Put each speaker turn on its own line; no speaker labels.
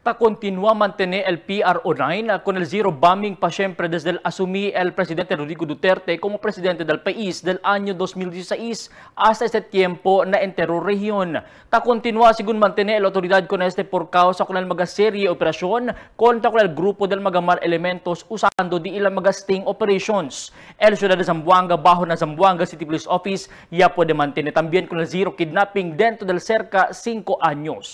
Ta continua mantene el PRO9 con el zero bombing pa siempre desde el asumi el presidente Rodrigo Duterte como presidente del país del año 2016 hasta este tiempo na entero region. Ta continua según mantene el autoridad con este por causa con el magaserie operasyon contra con el grupo del magamar elementos usando di ilang magasting operations. El ciudad de Zamboanga, bajo na Zamboanga City Police Office ya puede mantene tambien con el zero kidnapping dentro del cerca 5 años.